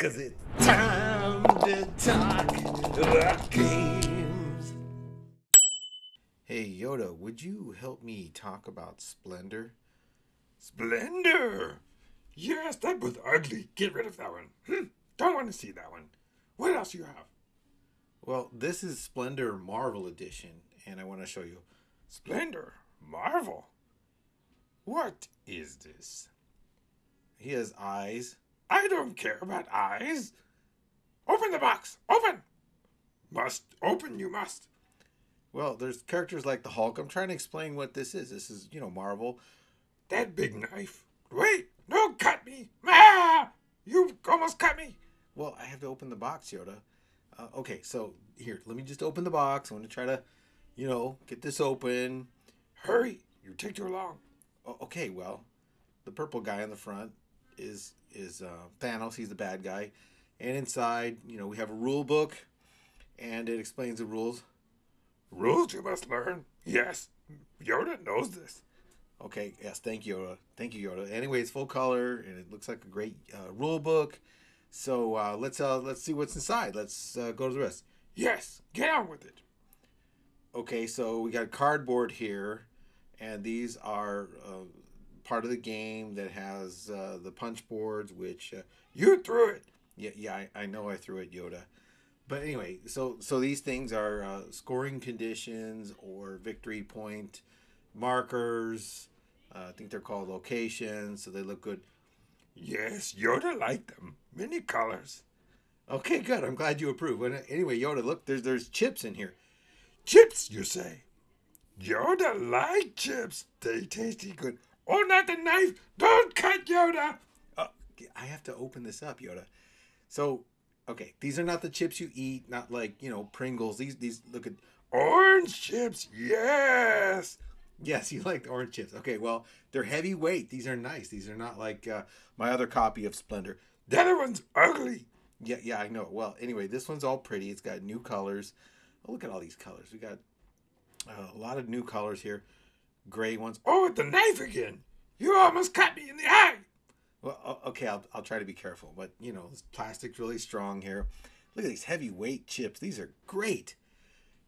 Cause it's time to talk about games. Hey Yoda, would you help me talk about Splendor? Splendor! Yes, that was ugly. Get rid of that one. Hm, don't want to see that one. What else you have? Well, this is Splendor Marvel Edition, and I want to show you Splendor Marvel. What is this? He has eyes, I don't care about eyes. Open the box. Open. Must open. You must. Well, there's characters like the Hulk. I'm trying to explain what this is. This is, you know, Marvel. That big knife. Wait. No, cut me. Ah! You almost cut me. Well, I have to open the box, Yoda. Uh, okay, so here, let me just open the box. I'm going to try to, you know, get this open. Hurry. You take too long. okay, well, the purple guy in the front is is uh, Thanos. He's the bad guy, and inside, you know, we have a rule book, and it explains the rules. Rules you must learn. Yes, Yoda knows this. Okay. Yes. Thank you, Yoda. Thank you, Yoda. Anyway, it's full color, and it looks like a great uh, rule book. So uh, let's uh, let's see what's inside. Let's uh, go to the rest. Yes. Get on with it. Okay. So we got cardboard here, and these are. Uh, part of the game that has uh, the punch boards, which uh, you threw it. Yeah, yeah, I, I, know I threw it, Yoda. But anyway, so so these things are uh, scoring conditions or victory point markers. Uh, I think they're called locations, so they look good. Yes, Yoda liked them. Many colors. Okay, good. I'm glad you approve. Anyway, Yoda, look, there's there's chips in here. Chips, you say? Yoda like chips. They tasty good. Oh, not the knife! Don't cut Yoda! Uh, I have to open this up, Yoda. So, okay, these are not the chips you eat, not like, you know, Pringles. These, these, look at orange chips, yes! Yes, you like the orange chips. Okay, well, they're heavyweight. These are nice. These are not like uh, my other copy of Splendor. The other one's ugly. Yeah, yeah, I know. Well, anyway, this one's all pretty. It's got new colors. Oh, look at all these colors. We got uh, a lot of new colors here gray ones. Oh, with the knife again! You almost cut me in the eye. Well, okay, I'll, I'll try to be careful, but you know, this plastic's really strong here. Look at these heavyweight chips. These are great.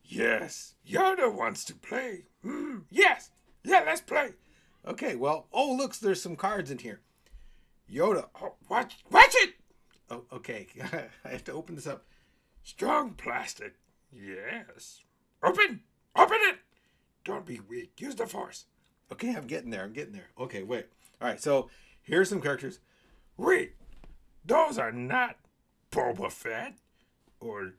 Yes, Yoda wants to play. Mm, yes, yeah, let's play. Okay, well, oh, looks, there's some cards in here. Yoda, oh, watch, watch it. Oh, okay, I have to open this up. Strong plastic. Yes. Open, open it. Don't be weak. Use the force. Okay, I'm getting there. I'm getting there. Okay, wait. All right, so here's some characters. Wait, those are not Boba Fett or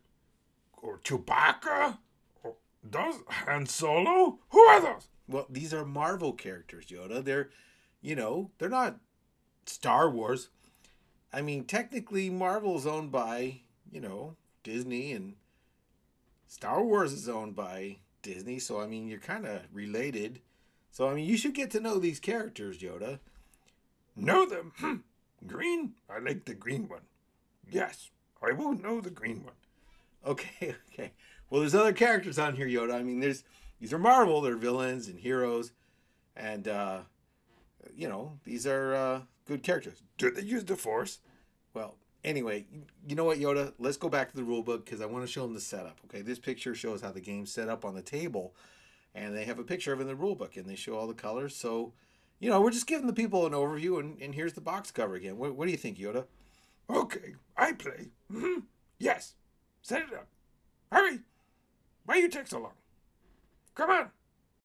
or Chewbacca. Or those Han Solo. Who are those? Well, these are Marvel characters, Yoda. They're, you know, they're not Star Wars. I mean, technically, Marvel's owned by you know Disney, and Star Wars is owned by Disney, so I mean, you're kind of related. So I mean, you should get to know these characters, Yoda. Know them? Hm. green? I like the green one. Yes, I will know the green one. Okay, okay. Well, there's other characters on here, Yoda. I mean, there's these are Marvel. They're villains and heroes, and uh, you know these are uh, good characters. Do they use the Force? Well, Anyway, you know what, Yoda? Let's go back to the rule book because I want to show them the setup. Okay, this picture shows how the game's set up on the table, and they have a picture of it in the rule book, and they show all the colors. So, you know, we're just giving the people an overview, and, and here's the box cover again. What, what do you think, Yoda? Okay, I play. Mm hmm Yes, set it up. Hurry! Why you take so long? Come on!